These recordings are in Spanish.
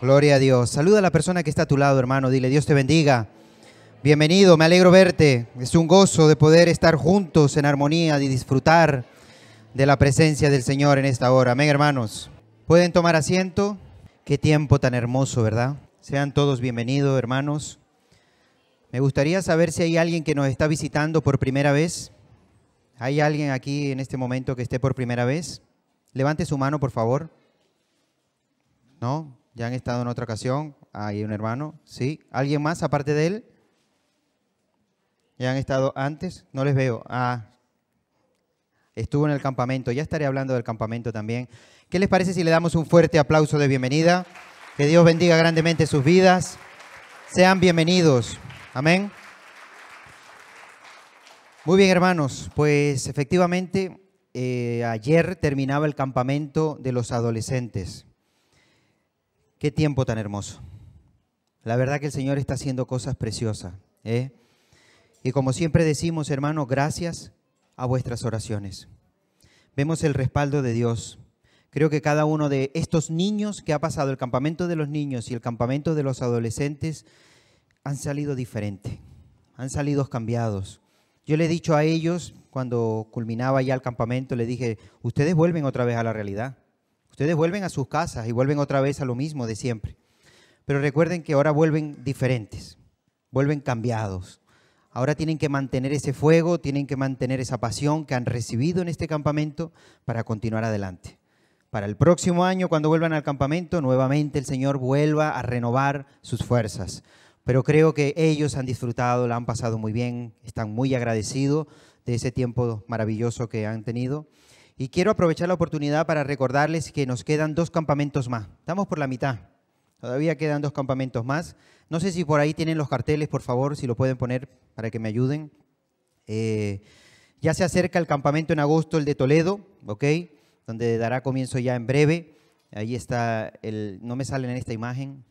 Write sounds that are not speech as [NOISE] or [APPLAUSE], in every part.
Gloria a Dios. Saluda a la persona que está a tu lado, hermano. Dile, Dios te bendiga. Bienvenido, me alegro verte. Es un gozo de poder estar juntos en armonía y disfrutar de la presencia del Señor en esta hora. Amén, hermanos. ¿Pueden tomar asiento? Qué tiempo tan hermoso, ¿verdad? Sean todos bienvenidos, hermanos. Me gustaría saber si hay alguien que nos está visitando por primera vez. ¿Hay alguien aquí en este momento que esté por primera vez? Levante su mano, por favor. ¿No? ¿Ya han estado en otra ocasión? Hay un hermano, ¿sí? ¿Alguien más aparte de él? ¿Ya han estado antes? No les veo. Ah, estuvo en el campamento. Ya estaré hablando del campamento también. ¿Qué les parece si le damos un fuerte aplauso de bienvenida? Que Dios bendiga grandemente sus vidas. Sean bienvenidos. Amén. Muy bien, hermanos. Pues efectivamente, eh, ayer terminaba el campamento de los adolescentes. Qué tiempo tan hermoso. La verdad que el Señor está haciendo cosas preciosas. ¿eh? Y como siempre decimos, hermanos, gracias a vuestras oraciones. Vemos el respaldo de Dios. Creo que cada uno de estos niños que ha pasado, el campamento de los niños y el campamento de los adolescentes, han salido diferente, han salido cambiados. Yo le he dicho a ellos, cuando culminaba ya el campamento, le dije, ustedes vuelven otra vez a la realidad. Ustedes vuelven a sus casas y vuelven otra vez a lo mismo de siempre. Pero recuerden que ahora vuelven diferentes, vuelven cambiados. Ahora tienen que mantener ese fuego, tienen que mantener esa pasión que han recibido en este campamento para continuar adelante. Para el próximo año, cuando vuelvan al campamento, nuevamente el Señor vuelva a renovar sus fuerzas. Pero creo que ellos han disfrutado, la han pasado muy bien, están muy agradecidos de ese tiempo maravilloso que han tenido. Y quiero aprovechar la oportunidad para recordarles que nos quedan dos campamentos más. Estamos por la mitad. Todavía quedan dos campamentos más. No sé si por ahí tienen los carteles, por favor, si lo pueden poner para que me ayuden. Eh, ya se acerca el campamento en agosto, el de Toledo, ¿ok? Donde dará comienzo ya en breve. Ahí está el, no me salen en esta imagen.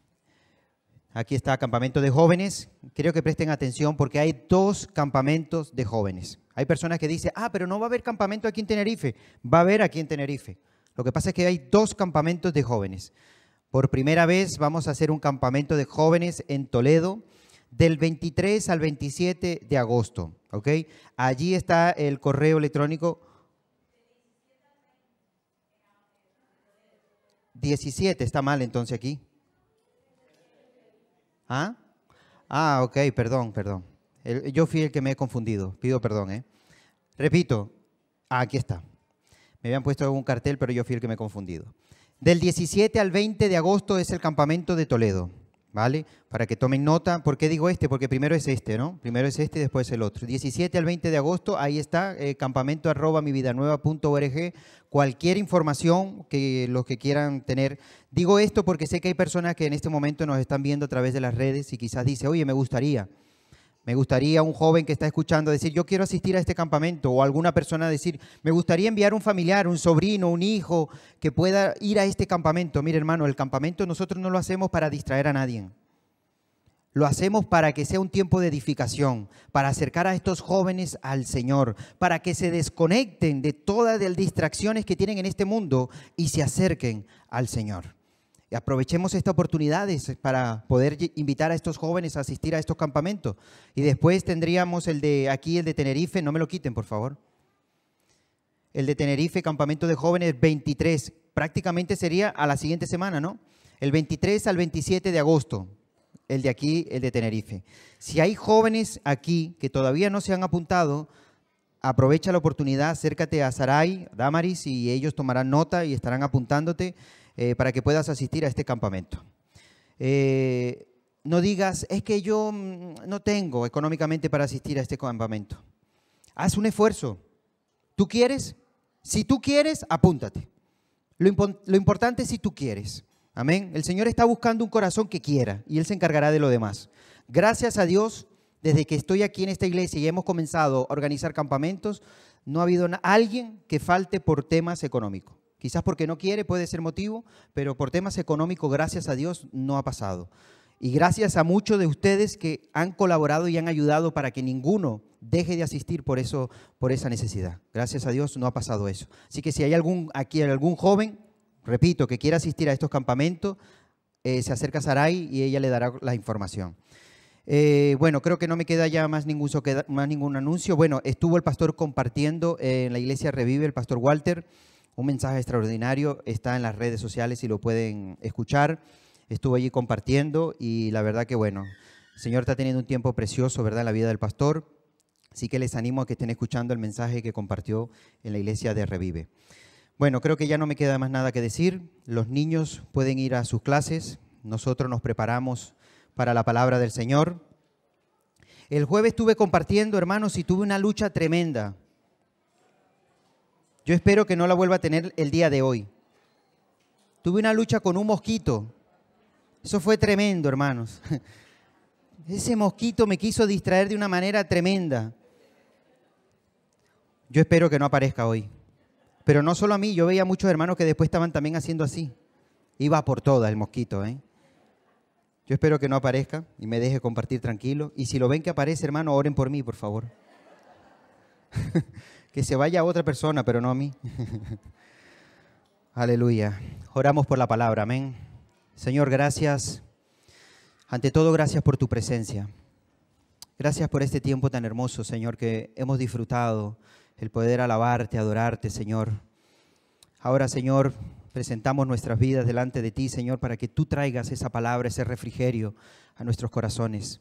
Aquí está campamento de jóvenes. Creo que presten atención porque hay dos campamentos de jóvenes. Hay personas que dicen, ah, pero no va a haber campamento aquí en Tenerife. Va a haber aquí en Tenerife. Lo que pasa es que hay dos campamentos de jóvenes. Por primera vez vamos a hacer un campamento de jóvenes en Toledo del 23 al 27 de agosto. Allí está el correo electrónico 17, está mal entonces aquí. ¿Ah? Ah, ok, perdón, perdón yo fui el que me he confundido, pido perdón. ¿eh? Repito, aquí está. Me habían puesto algún cartel, pero yo fui el que me he confundido. Del 17 al 20 de agosto es el campamento de Toledo, ¿vale? Para que tomen nota. ¿Por qué digo este? Porque primero es este, ¿no? Primero es este y después el otro. 17 al 20 de agosto, ahí está, eh, campamento arroba org. Cualquier información que los que quieran tener. Digo esto porque sé que hay personas que en este momento nos están viendo a través de las redes y quizás dice, oye, me gustaría. Me gustaría un joven que está escuchando decir, yo quiero asistir a este campamento, o alguna persona decir, me gustaría enviar un familiar, un sobrino, un hijo que pueda ir a este campamento. Mire hermano, el campamento nosotros no lo hacemos para distraer a nadie. Lo hacemos para que sea un tiempo de edificación, para acercar a estos jóvenes al Señor, para que se desconecten de todas las distracciones que tienen en este mundo y se acerquen al Señor aprovechemos esta oportunidad para poder invitar a estos jóvenes a asistir a estos campamentos. Y después tendríamos el de aquí, el de Tenerife, no me lo quiten, por favor. El de Tenerife, campamento de jóvenes 23, prácticamente sería a la siguiente semana, ¿no? El 23 al 27 de agosto, el de aquí, el de Tenerife. Si hay jóvenes aquí que todavía no se han apuntado, aprovecha la oportunidad, acércate a Sarai, Damaris, y ellos tomarán nota y estarán apuntándote. Eh, para que puedas asistir a este campamento. Eh, no digas, es que yo mm, no tengo económicamente para asistir a este campamento. Haz un esfuerzo. ¿Tú quieres? Si tú quieres, apúntate. Lo, lo importante es si tú quieres. Amén. El Señor está buscando un corazón que quiera y Él se encargará de lo demás. Gracias a Dios, desde que estoy aquí en esta iglesia y hemos comenzado a organizar campamentos, no ha habido alguien que falte por temas económicos. Quizás porque no quiere, puede ser motivo, pero por temas económicos, gracias a Dios, no ha pasado. Y gracias a muchos de ustedes que han colaborado y han ayudado para que ninguno deje de asistir por, eso, por esa necesidad. Gracias a Dios no ha pasado eso. Así que si hay algún, aquí algún joven, repito, que quiera asistir a estos campamentos, eh, se acerca a Sarai y ella le dará la información. Eh, bueno, creo que no me queda ya más ningún, más ningún anuncio. Bueno, estuvo el pastor compartiendo eh, en la iglesia Revive, el pastor Walter. Un mensaje extraordinario, está en las redes sociales y lo pueden escuchar. Estuve allí compartiendo y la verdad que bueno, el Señor está teniendo un tiempo precioso, ¿verdad?, en la vida del pastor. Así que les animo a que estén escuchando el mensaje que compartió en la iglesia de Revive. Bueno, creo que ya no me queda más nada que decir. Los niños pueden ir a sus clases. Nosotros nos preparamos para la palabra del Señor. El jueves estuve compartiendo, hermanos, y tuve una lucha tremenda. Yo espero que no la vuelva a tener el día de hoy. Tuve una lucha con un mosquito. Eso fue tremendo, hermanos. [LAUGHS] Ese mosquito me quiso distraer de una manera tremenda. Yo espero que no aparezca hoy. Pero no solo a mí, yo veía a muchos hermanos que después estaban también haciendo así. Iba por todas el mosquito, ¿eh? Yo espero que no aparezca y me deje compartir tranquilo. Y si lo ven que aparece, hermano, oren por mí, por favor. [LAUGHS] que se vaya otra persona, pero no a mí. [LAUGHS] Aleluya. Oramos por la palabra, amén. Señor, gracias. Ante todo, gracias por tu presencia. Gracias por este tiempo tan hermoso, Señor, que hemos disfrutado, el poder alabarte, adorarte, Señor. Ahora, Señor, presentamos nuestras vidas delante de ti, Señor, para que tú traigas esa palabra, ese refrigerio a nuestros corazones.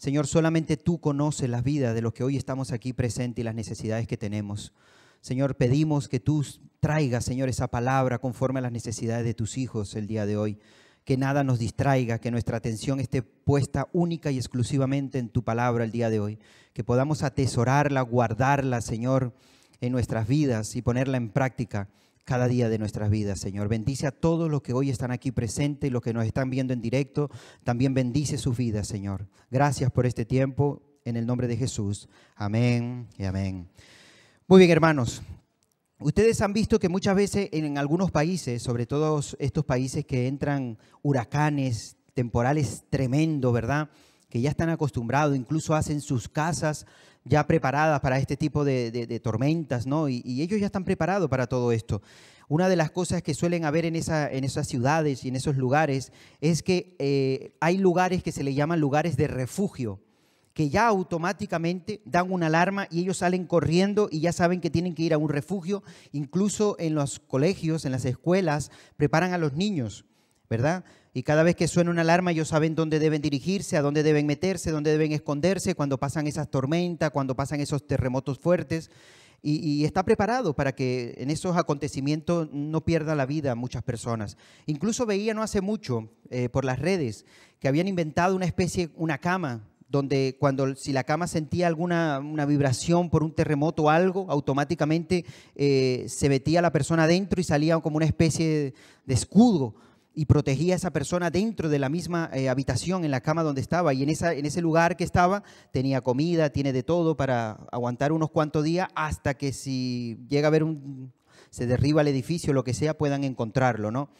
Señor, solamente tú conoces la vida de los que hoy estamos aquí presentes y las necesidades que tenemos. Señor, pedimos que tú traigas, Señor, esa palabra conforme a las necesidades de tus hijos el día de hoy. Que nada nos distraiga, que nuestra atención esté puesta única y exclusivamente en tu palabra el día de hoy. Que podamos atesorarla, guardarla, Señor, en nuestras vidas y ponerla en práctica cada día de nuestras vidas, Señor. Bendice a todos los que hoy están aquí presentes y los que nos están viendo en directo. También bendice sus vidas, Señor. Gracias por este tiempo. En el nombre de Jesús. Amén y amén. Muy bien, hermanos. Ustedes han visto que muchas veces en algunos países, sobre todo estos países que entran huracanes, temporales tremendo, ¿verdad? que ya están acostumbrados, incluso hacen sus casas ya preparadas para este tipo de, tormentas, ¿no? Y, ellos ya están preparados para todo esto. Una de las cosas que suelen haber en, esa, en esas ciudades y en esos lugares es que eh, hay lugares que se le llaman lugares de refugio que ya automáticamente dan una alarma y ellos salen corriendo y ya saben que tienen que ir a un refugio. Incluso en los colegios, en las escuelas, preparan a los niños, ¿verdad? Y cada vez que suena una alarma, ellos saben dónde deben dirigirse, a dónde deben meterse, dónde deben esconderse cuando pasan esas tormentas, cuando pasan esos terremotos fuertes. Y, está preparado para que en esos acontecimientos no pierda la vida muchas personas. Incluso veía no hace mucho eh, por las redes que habían inventado una especie, una cama, donde cuando si la cama sentía alguna una vibración por un terremoto o algo, automáticamente eh, se metía la persona adentro y salía como una especie de escudo y protegía a esa persona dentro de la misma eh, habitación, en la cama donde estaba. Y en, esa, en ese lugar que estaba tenía comida, tiene de todo para aguantar unos cuantos días hasta que si llega a haber un, se derriba el edificio, lo que sea, puedan encontrarlo, ¿no?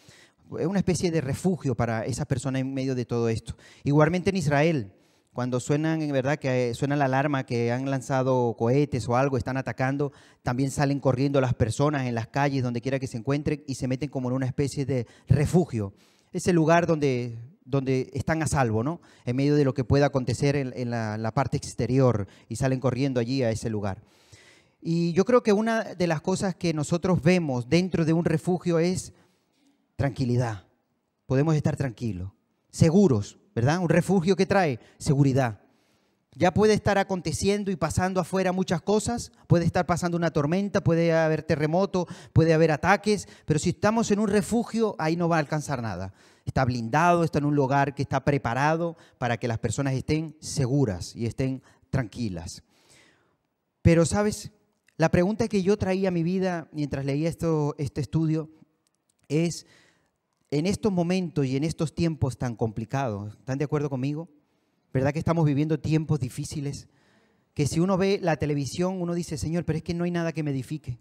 Es una especie de refugio para esa persona en medio de todo esto. Igualmente en Israel, cuando suenan, en verdad, que eh, suena la alarma que han lanzado cohetes o algo, están atacando, también salen corriendo las personas en las calles, donde quiera que se encuentren, y se meten como en una especie de refugio. Ese lugar donde, donde están a salvo, ¿no? En medio de lo que pueda acontecer en, la parte exterior, y salen corriendo allí a ese lugar. Y yo creo que una de las cosas que nosotros vemos dentro de un refugio es tranquilidad. Podemos estar tranquilos, seguros, ¿verdad? Un refugio que trae seguridad. Ya puede estar aconteciendo y pasando afuera muchas cosas, puede estar pasando una tormenta, puede haber terremoto, puede haber ataques, pero si estamos en un refugio, ahí no va a alcanzar nada. Está blindado, está en un lugar que está preparado para que las personas estén seguras y estén tranquilas. Pero, ¿sabes? La pregunta que yo traía a mi vida mientras leía esto, este estudio es, en estos momentos y en estos tiempos tan complicados, ¿están de acuerdo conmigo? ¿Verdad que estamos viviendo tiempos difíciles? Que si uno ve la televisión, uno dice, Señor, pero es que no hay nada que me edifique.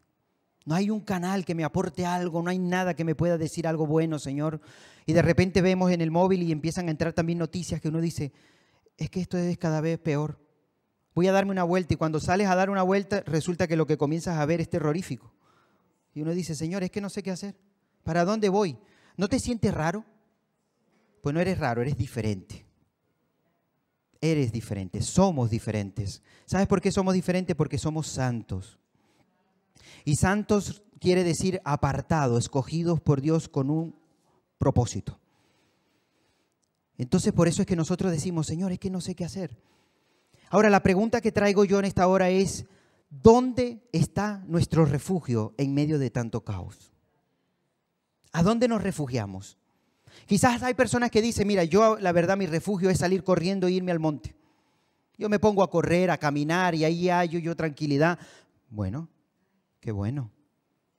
No hay un canal que me aporte algo, no hay nada que me pueda decir algo bueno, Señor. Y de repente vemos en el móvil y empiezan a entrar también noticias que uno dice, es que esto es cada vez peor. Voy a darme una vuelta y cuando sales a dar una vuelta resulta que lo que comienzas a ver es terrorífico. Y uno dice, Señor, es que no sé qué hacer. ¿Para dónde voy? ¿No te sientes raro? Pues no eres raro, eres diferente. Eres diferente, somos diferentes. ¿Sabes por qué somos diferentes? Porque somos santos. Y santos quiere decir apartados, escogidos por Dios con un propósito. Entonces por eso es que nosotros decimos, Señor, es que no sé qué hacer. Ahora, la pregunta que traigo yo en esta hora es, ¿dónde está nuestro refugio en medio de tanto caos? ¿A dónde nos refugiamos? Quizás hay personas que dicen, mira, yo la verdad mi refugio es salir corriendo e irme al monte. Yo me pongo a correr, a caminar y ahí hallo yo tranquilidad. Bueno, qué bueno.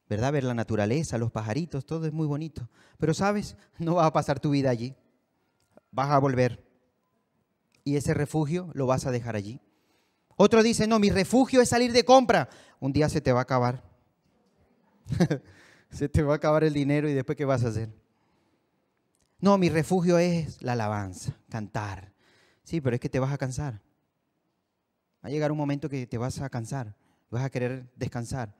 ¿Verdad? Ver la naturaleza, los pajaritos, todo es muy bonito. Pero sabes, no vas a pasar tu vida allí. Vas a volver. Y ese refugio lo vas a dejar allí. Otro dice, no, mi refugio es salir de compra. Un día se te va a acabar. [LAUGHS] se te va a acabar el dinero y después ¿qué vas a hacer? No, mi refugio es la alabanza, cantar. Sí, pero es que te vas a cansar. Va a llegar un momento que te vas a cansar, vas a querer descansar.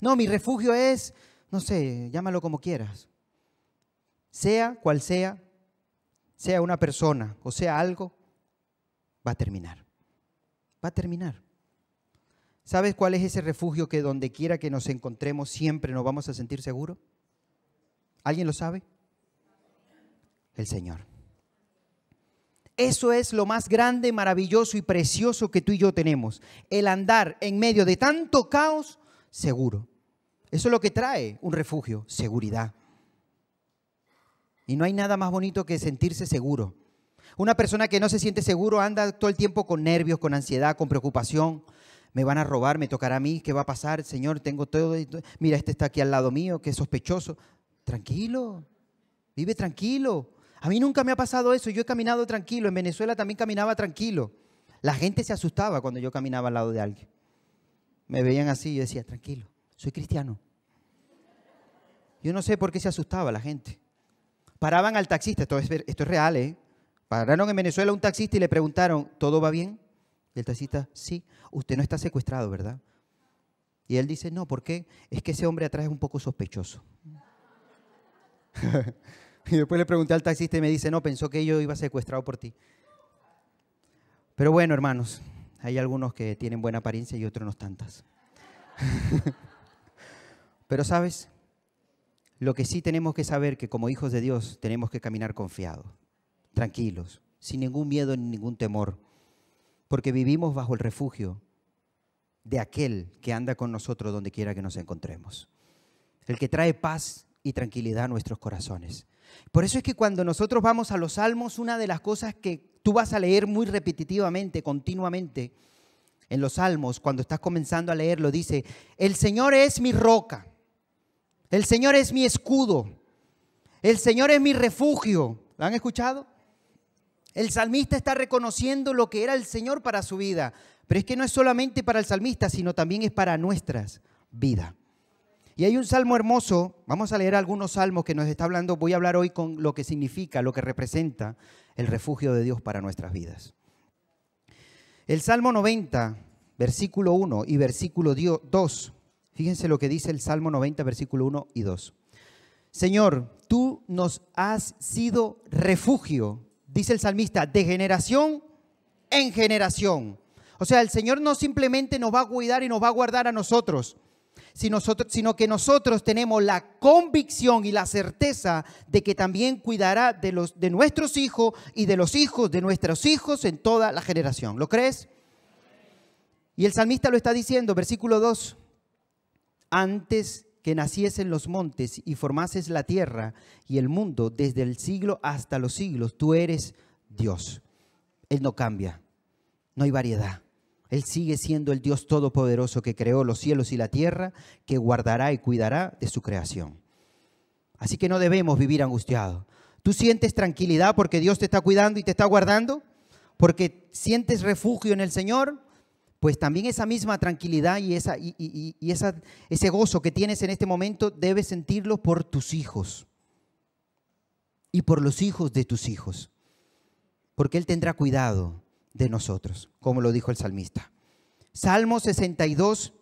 No, mi refugio es, no sé, llámalo como quieras. Sea cual sea, sea una persona o sea algo, va a terminar. Va a terminar. ¿Sabes cuál es ese refugio que donde quiera que nos encontremos siempre nos vamos a sentir seguros? ¿Alguien lo sabe? El Señor. Eso es lo más grande, maravilloso y precioso que tú y yo tenemos. El andar en medio de tanto caos seguro. Eso es lo que trae un refugio, seguridad. Y no hay nada más bonito que sentirse seguro. Una persona que no se siente seguro anda todo el tiempo con nervios, con ansiedad, con preocupación me van a robar, me tocará a mí, ¿qué va a pasar? Señor, tengo todo, mira, este está aquí al lado mío, que es sospechoso. Tranquilo, vive tranquilo. A mí nunca me ha pasado eso, yo he caminado tranquilo, en Venezuela también caminaba tranquilo. La gente se asustaba cuando yo caminaba al lado de alguien. Me veían así y yo decía, tranquilo, soy cristiano. Yo no sé por qué se asustaba la gente. Paraban al taxista, esto es, esto es real, ¿eh? Pararon en Venezuela un taxista y le preguntaron, ¿todo va bien? Y el taxista, sí, usted no está secuestrado, ¿verdad? Y él dice, no, ¿por qué? Es que ese hombre atrás es un poco sospechoso. [LAUGHS] y después le pregunté al taxista y me dice, no, pensó que yo iba secuestrado por ti. Pero bueno, hermanos, hay algunos que tienen buena apariencia y otros no tantas. [LAUGHS] Pero sabes, lo que sí tenemos que saber que como hijos de Dios tenemos que caminar confiados, tranquilos, sin ningún miedo ni ningún temor porque vivimos bajo el refugio de aquel que anda con nosotros donde quiera que nos encontremos, el que trae paz y tranquilidad a nuestros corazones. Por eso es que cuando nosotros vamos a los salmos, una de las cosas que tú vas a leer muy repetitivamente, continuamente, en los salmos, cuando estás comenzando a leerlo, dice, el Señor es mi roca, el Señor es mi escudo, el Señor es mi refugio. ¿Lo han escuchado? El salmista está reconociendo lo que era el Señor para su vida, pero es que no es solamente para el salmista, sino también es para nuestras vidas. Y hay un salmo hermoso, vamos a leer algunos salmos que nos está hablando, voy a hablar hoy con lo que significa, lo que representa el refugio de Dios para nuestras vidas. El Salmo 90, versículo 1 y versículo 2, fíjense lo que dice el Salmo 90, versículo 1 y 2. Señor, tú nos has sido refugio dice el salmista, de generación en generación. O sea, el Señor no simplemente nos va a cuidar y nos va a guardar a nosotros, sino que nosotros tenemos la convicción y la certeza de que también cuidará de, los, de nuestros hijos y de los hijos de nuestros hijos en toda la generación. ¿Lo crees? Y el salmista lo está diciendo, versículo 2. Antes que naciesen en los montes y formases la tierra y el mundo desde el siglo hasta los siglos. Tú eres Dios. Él no cambia, no hay variedad. Él sigue siendo el Dios todopoderoso que creó los cielos y la tierra, que guardará y cuidará de su creación. Así que no debemos vivir angustiados. ¿Tú sientes tranquilidad porque Dios te está cuidando y te está guardando? ¿Porque sientes refugio en el Señor? pues también esa misma tranquilidad y, esa, y, ese gozo que tienes en este momento debes sentirlo por tus hijos y por los hijos de tus hijos, porque Él tendrá cuidado de nosotros, como lo dijo el salmista. Salmo 62,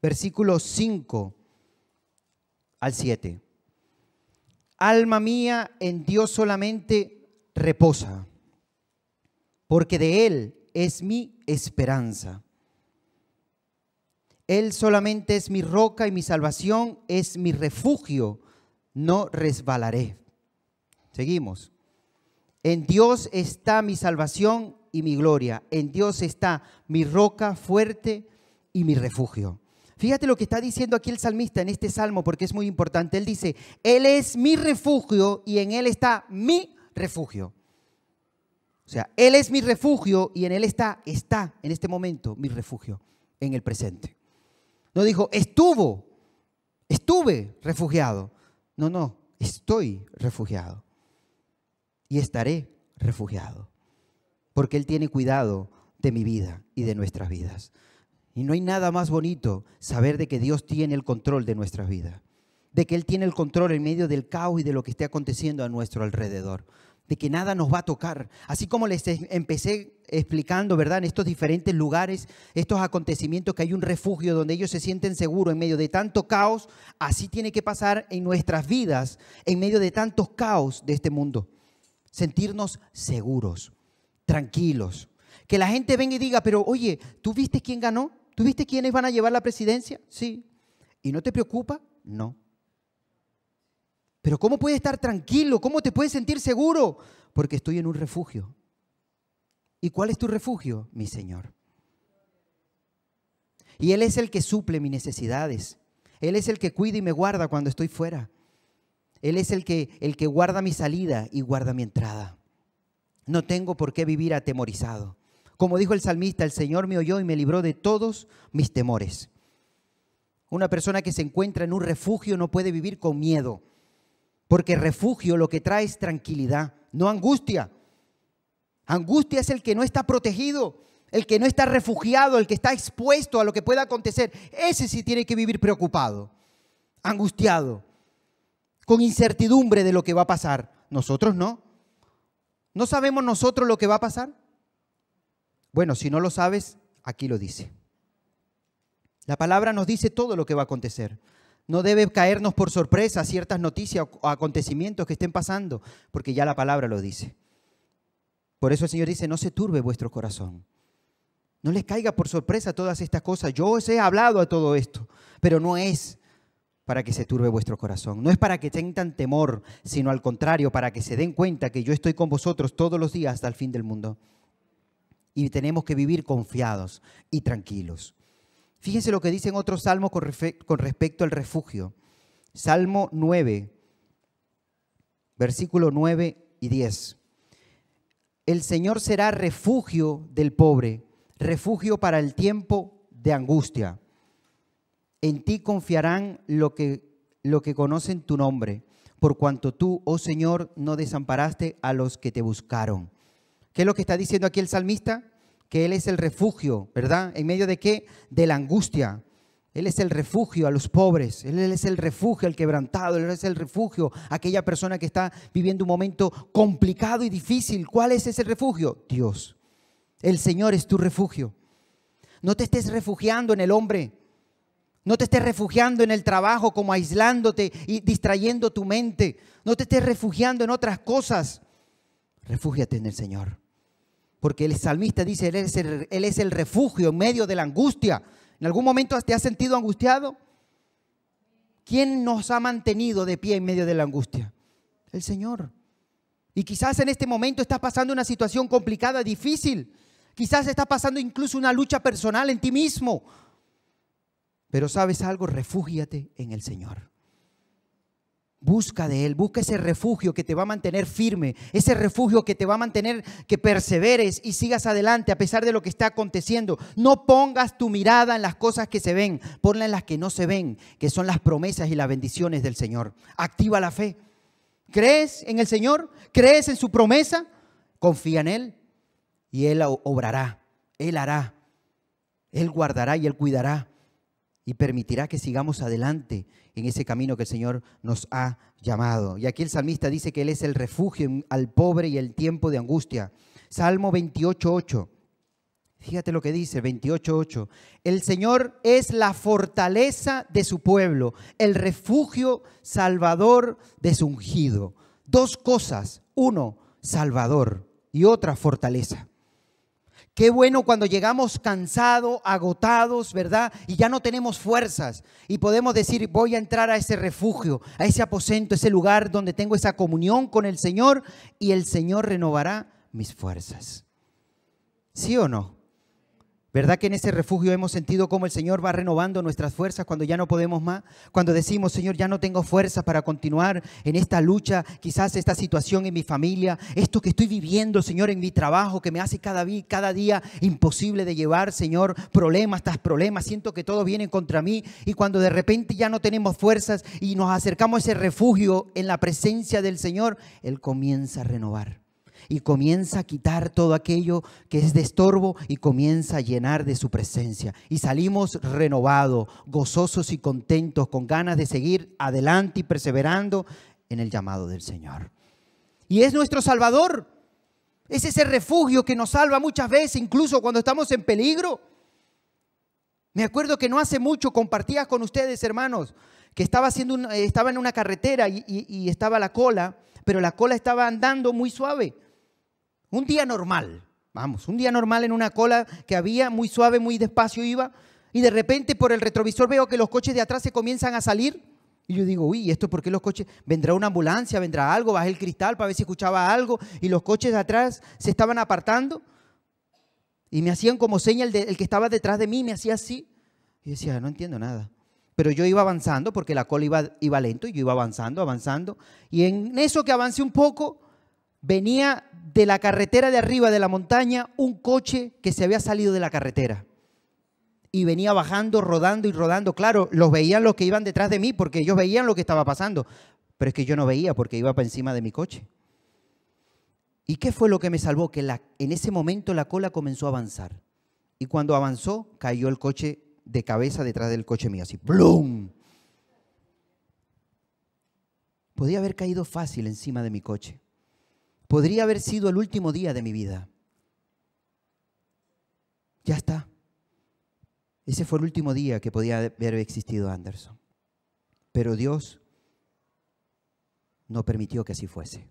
versículo 5 al 7. Alma mía, en Dios solamente reposa, porque de Él es mi esperanza. Él solamente es mi roca y mi salvación, es mi refugio, no resbalaré. Seguimos. En Dios está mi salvación y mi gloria. En Dios está mi roca fuerte y mi refugio. Fíjate lo que está diciendo aquí el salmista en este salmo, porque es muy importante. Él dice, Él es mi refugio y en Él está mi refugio. O sea, Él es mi refugio y en Él está, está en este momento mi refugio, en el presente. No dijo, estuvo, estuve refugiado. No, no, estoy refugiado. Y estaré refugiado. Porque Él tiene cuidado de mi vida y de nuestras vidas. Y no hay nada más bonito saber de que Dios tiene el control de nuestras vidas, de que Él tiene el control en medio del caos y de lo que esté aconteciendo a nuestro alrededor de que nada nos va a tocar. Así como les em-, empecé explicando, ¿verdad? En estos diferentes lugares, estos acontecimientos, que hay un refugio donde ellos se sienten seguros en medio de tanto caos, así tiene que pasar en nuestras vidas, en medio de tantos caos de este mundo. Sentirnos seguros, tranquilos. Que la gente venga y diga, pero oye, ¿tú viste quién ganó? ¿Tú quiénes van a llevar la presidencia? Sí. ¿Y no te preocupa? No. Pero ¿cómo puedes estar tranquilo? ¿Cómo te puedes sentir seguro? Porque estoy en un refugio. ¿Y cuál es tu refugio? Mi Señor. Y Él es el que suple mis necesidades. Él es el que cuida y me guarda cuando estoy fuera. Él es el que, el que guarda mi salida y guarda mi entrada. No tengo por qué vivir atemorizado. Como dijo el salmista, el Señor me oyó y me libró de todos mis temores. Una persona que se encuentra en un refugio no puede vivir con miedo. Porque refugio lo que trae es tranquilidad, no angustia. Angustia es el que no está protegido, el que no está refugiado, el que está expuesto a lo que pueda acontecer. Ese sí tiene que vivir preocupado, angustiado, con incertidumbre de lo que va a pasar. Nosotros no. ¿No sabemos nosotros lo que va a pasar? Bueno, si no lo sabes, aquí lo dice. La palabra nos dice todo lo que va a acontecer. No debe caernos por sorpresa ciertas noticias o acontecimientos que estén pasando, porque ya la palabra lo dice. Por eso el Señor dice, no se turbe vuestro corazón. No les caiga por sorpresa todas estas cosas. Yo os he hablado a todo esto, pero no es para que se turbe vuestro corazón. No es para que tengan temor, sino al contrario, para que se den cuenta que yo estoy con vosotros todos los días hasta el fin del mundo. Y tenemos que vivir confiados y tranquilos. Fíjense lo que dicen otros salmos con, con respecto al refugio. Salmo 9, versículo 9 y 10. El Señor será refugio del pobre, refugio para el tiempo de angustia. En ti confiarán lo que, lo que conocen tu nombre, por cuanto tú, oh Señor, no desamparaste a los que te buscaron. ¿Qué es lo que está diciendo aquí el salmista? que Él es el refugio, ¿verdad? ¿En medio de qué? De la angustia. Él es el refugio a los pobres, Él es el refugio al quebrantado, Él es el refugio a aquella persona que está viviendo un momento complicado y difícil. ¿Cuál es ese refugio? Dios. El Señor es tu refugio. No te estés refugiando en el hombre. No te estés refugiando en el trabajo como aislándote y distrayendo tu mente. No te estés refugiando en otras cosas. Refúgiate en el Señor. Porque el salmista dice, él es el, refugio en medio de la angustia. ¿En algún momento te has sentido angustiado? ¿Quién nos ha mantenido de pie en medio de la angustia? El Señor. Y quizás en este momento estás pasando una situación complicada, difícil. Quizás estás pasando incluso una lucha personal en ti mismo. Pero sabes algo, refúgiate en el Señor. Busca de Él, busca ese refugio que te va a mantener firme, ese refugio que te va a mantener que perseveres y sigas adelante a pesar de lo que está aconteciendo. No pongas tu mirada en las cosas que se ven, ponla en las que no se ven, que son las promesas y las bendiciones del Señor. Activa la fe. ¿Crees en el Señor? ¿Crees en su promesa? Confía en Él y Él obrará, Él hará, Él guardará y Él cuidará y permitirá que sigamos adelante en ese camino que el Señor nos ha llamado. Y aquí el salmista dice que Él es el refugio al pobre y el tiempo de angustia. Salmo 28.8. Fíjate lo que dice 28.8. El Señor es la fortaleza de su pueblo, el refugio salvador de su ungido. Dos cosas. Uno, salvador y otra fortaleza. Qué bueno cuando llegamos cansados, agotados, ¿verdad? Y ya no tenemos fuerzas. Y podemos decir, voy a entrar a ese refugio, a ese aposento, ese lugar donde tengo esa comunión con el Señor y el Señor renovará mis fuerzas. ¿Sí o no? ¿Verdad que en ese refugio hemos sentido cómo el Señor va renovando nuestras fuerzas cuando ya no podemos más? Cuando decimos, Señor, ya no tengo fuerzas para continuar en esta lucha, quizás esta situación en mi familia, esto que estoy viviendo, Señor, en mi trabajo, que me hace cada, cada día imposible de llevar, Señor, problemas tras problemas, siento que todo viene contra mí y cuando de repente ya no tenemos fuerzas y nos acercamos a ese refugio en la presencia del Señor, Él comienza a renovar y comienza a quitar todo aquello que es de estorbo y comienza a llenar de su presencia. Y salimos renovados, gozosos y contentos, con ganas de seguir adelante y perseverando en el llamado del Señor. Y es nuestro Salvador. Es ese refugio que nos salva muchas veces, incluso cuando estamos en peligro. Me acuerdo que no hace mucho compartía con ustedes, hermanos, que estaba, haciendo estaba en una carretera y estaba la cola, pero la cola estaba andando muy suave. Un día normal, vamos, un día normal en una cola que había, muy suave, muy despacio iba, y de repente por el retrovisor veo que los coches de atrás se comienzan a salir. Y yo digo, uy, ¿esto por qué los coches? Vendrá una ambulancia, vendrá algo, bajé el cristal para ver si escuchaba algo. Y los coches de atrás se estaban apartando. Y me hacían como señal el, que estaba detrás de mí, me hacía así. Y decía, no entiendo nada. Pero yo iba avanzando porque la cola iba, iba lento, y yo iba avanzando, avanzando. Y en eso que avancé un poco, venía de la carretera de arriba de la montaña un coche que se había salido de la carretera. Y venía bajando, rodando y rodando. Claro, los veían los que iban detrás de mí porque ellos veían lo que estaba pasando. Pero es que yo no veía porque iba para encima de mi coche. ¿Y qué fue lo que me salvó? Que en ese momento la cola comenzó a avanzar. Y cuando avanzó, cayó el coche de cabeza detrás del coche mío, así, ¡blum! Podía haber caído fácil encima de mi coche. Podría haber sido el último día de mi vida. Ya está. Ese fue el último día que podía haber existido Anderson. Pero Dios no permitió que así fuese.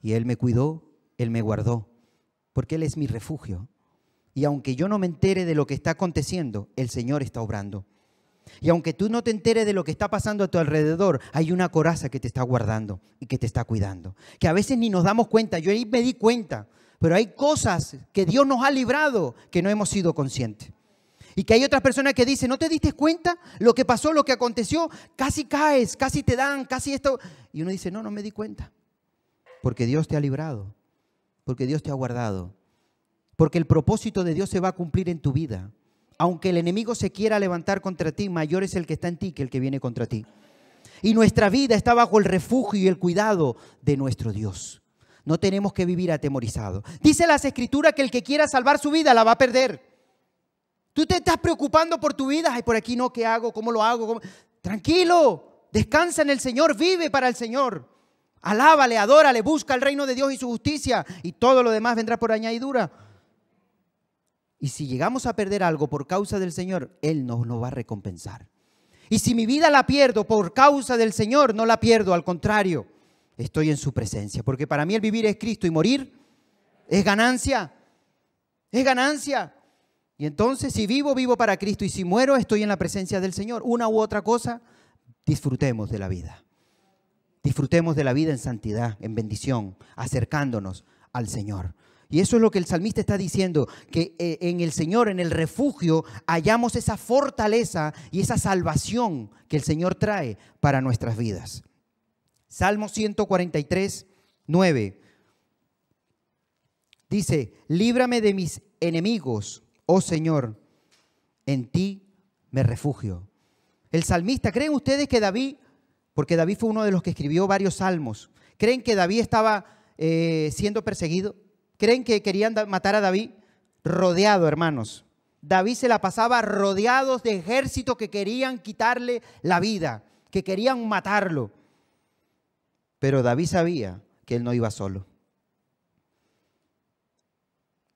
Y Él me cuidó, Él me guardó, porque Él es mi refugio. Y aunque yo no me entere de lo que está aconteciendo, el Señor está obrando. Y aunque tú no te enteres de lo que está pasando a tu alrededor, hay una coraza que te está guardando y que te está cuidando. Que a veces ni nos damos cuenta. Yo ahí me di cuenta. Pero hay cosas que Dios nos ha librado que no hemos sido conscientes. Y que hay otras personas que dicen, ¿no te diste cuenta lo que pasó, lo que aconteció? Casi caes, casi te dan, casi esto. Y uno dice, no, no me di cuenta. Porque Dios te ha librado. Porque Dios te ha guardado. Porque el propósito de Dios se va a cumplir en tu vida aunque el enemigo se quiera levantar contra ti, mayor es el que está en ti que el que viene contra ti. Y nuestra vida está bajo el refugio y el cuidado de nuestro Dios. No tenemos que vivir atemorizados. Dice las escrituras que el que quiera salvar su vida la va a perder. Tú te estás preocupando por tu vida. Ay, por aquí no, ¿qué hago? ¿Cómo lo hago? Tranquilo, descansa en el Señor, vive para el Señor. Alábale, adórale, busca el reino de Dios y su justicia. Y todo lo demás vendrá por añadidura. Y si llegamos a perder algo por causa del Señor, Él nos lo va a recompensar. Y si mi vida la pierdo por causa del Señor, no la pierdo, al contrario, estoy en su presencia. Porque para mí el vivir es Cristo y morir es ganancia. Es ganancia. Y entonces si vivo, vivo para Cristo. Y si muero, estoy en la presencia del Señor. Una u otra cosa, disfrutemos de la vida. Disfrutemos de la vida en santidad, en bendición, acercándonos al Señor. Y eso es lo que el salmista está diciendo, que eh, en el Señor, en el refugio, hallamos esa fortaleza y esa salvación que el Señor trae para nuestras vidas. Salmo 143, 9. Dice, líbrame de mis enemigos, oh Señor, en ti me refugio. El salmista, ¿creen ustedes que David, porque David fue uno de los que escribió varios salmos, ¿creen que David estaba eh, siendo perseguido? ¿Creen que querían matar a David? Rodeado, hermanos. David se la pasaba rodeados de ejércitos que querían quitarle la vida, que querían matarlo. Pero David sabía que él no iba solo.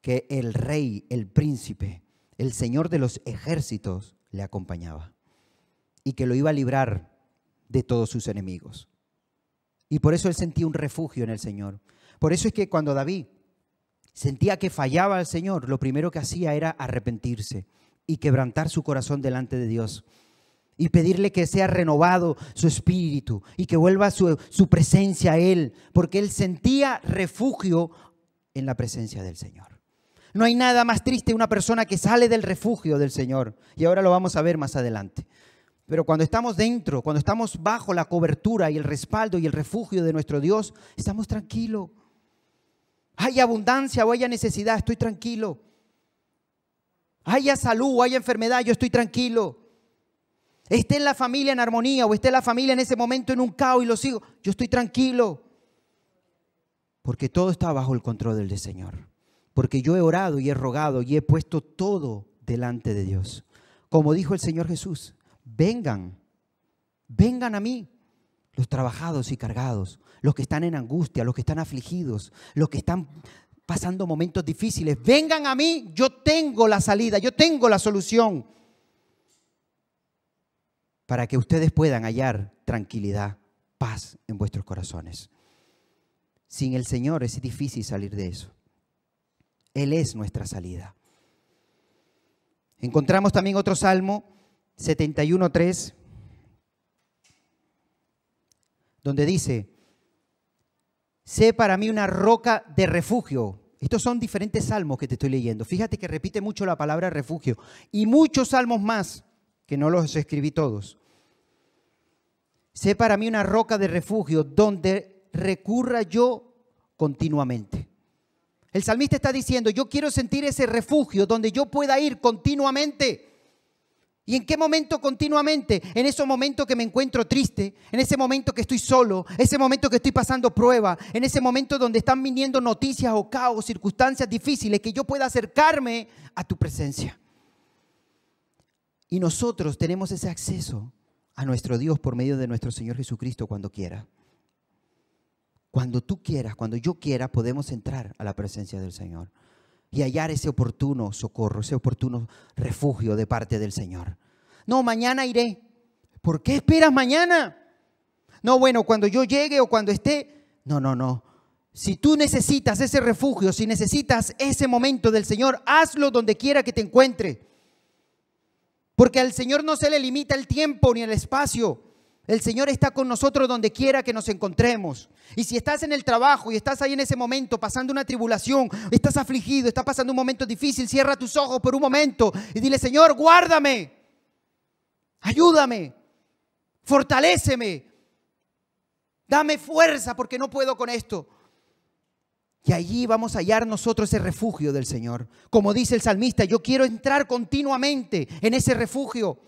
Que el rey, el príncipe, el señor de los ejércitos le acompañaba y que lo iba a librar de todos sus enemigos. Y por eso él sentía un refugio en el Señor. Por eso es que cuando David sentía que fallaba al Señor, lo primero que hacía era arrepentirse y quebrantar su corazón delante de Dios y pedirle que sea renovado su espíritu y que vuelva su, presencia a Él, porque Él sentía refugio en la presencia del Señor. No hay nada más triste una persona que sale del refugio del Señor, y ahora lo vamos a ver más adelante. Pero cuando estamos dentro, cuando estamos bajo la cobertura y el respaldo y el refugio de nuestro Dios, estamos tranquilos haya abundancia o haya necesidad, estoy tranquilo. Haya salud o haya enfermedad, yo estoy tranquilo. Esté en la familia en armonía o esté la familia en ese momento en un caos y lo sigo, yo estoy tranquilo. Porque todo está bajo el control del Señor. Porque yo he orado y he rogado y he puesto todo delante de Dios. Como dijo el Señor Jesús, vengan, vengan a mí los trabajados y cargados los que están en angustia, los que están afligidos, los que están pasando momentos difíciles. Vengan a mí, yo tengo la salida, yo tengo la solución para que ustedes puedan hallar tranquilidad, paz en vuestros corazones. Sin el Señor es difícil salir de eso. Él es nuestra salida. Encontramos también otro salmo, 71.3, donde dice, sé para mí una roca de refugio. Estos son diferentes salmos que te estoy leyendo. Fíjate que repite mucho la palabra refugio y muchos salmos más que no los escribí todos. Sé para mí una roca de refugio donde recurra yo continuamente. El salmista está diciendo, yo quiero sentir ese refugio donde yo pueda ir continuamente. ¿Y en qué momento continuamente? En ese momento que me encuentro triste, en ese momento que estoy solo, ese momento que estoy pasando prueba, en ese momento donde están viniendo noticias o caos, circunstancias difíciles, que yo pueda acercarme a tu presencia. Y nosotros tenemos ese acceso a nuestro Dios por medio de nuestro Señor Jesucristo cuando quiera. Cuando tú quieras, cuando yo quiera, podemos entrar a la presencia del Señor y hallar ese oportuno socorro, ese oportuno refugio de parte del Señor. No, mañana iré. ¿Por qué esperas mañana? No, bueno, cuando yo llegue o cuando esté. No, no, no. Si tú necesitas ese refugio, si necesitas ese momento del Señor, hazlo donde quiera que te encuentre. Porque al Señor no se le limita el tiempo ni el espacio. El Señor está con nosotros donde quiera que nos encontremos. Y si estás en el trabajo y estás ahí en ese momento pasando una tribulación, estás afligido, estás pasando un momento difícil, cierra tus ojos por un momento y dile, Señor, guárdame, ayúdame, fortaléceme, dame fuerza porque no puedo con esto. Y allí vamos a hallar nosotros ese refugio del Señor. Como dice el salmista, yo quiero entrar continuamente en ese refugio